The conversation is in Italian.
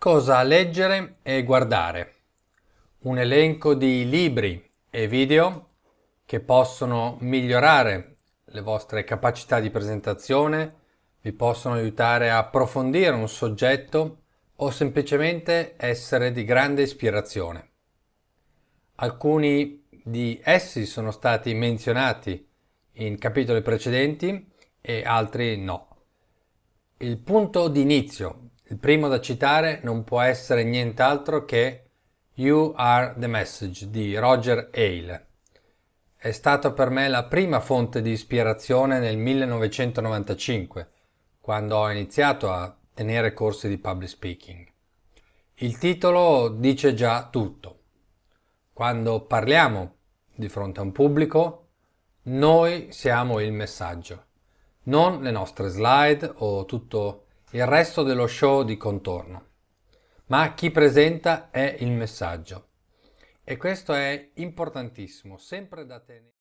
Cosa leggere e guardare. Un elenco di libri e video che possono migliorare le vostre capacità di presentazione, vi possono aiutare a approfondire un soggetto o semplicemente essere di grande ispirazione. Alcuni di essi sono stati menzionati in capitoli precedenti e altri no. Il punto d'inizio il primo da citare non può essere nient'altro che You Are the Message di Roger Hale. È stata per me la prima fonte di ispirazione nel 1995, quando ho iniziato a tenere corsi di public speaking. Il titolo dice già tutto. Quando parliamo di fronte a un pubblico, noi siamo il messaggio, non le nostre slide o tutto il il resto dello show di contorno. Ma chi presenta è il messaggio. E questo è importantissimo, sempre da tenere.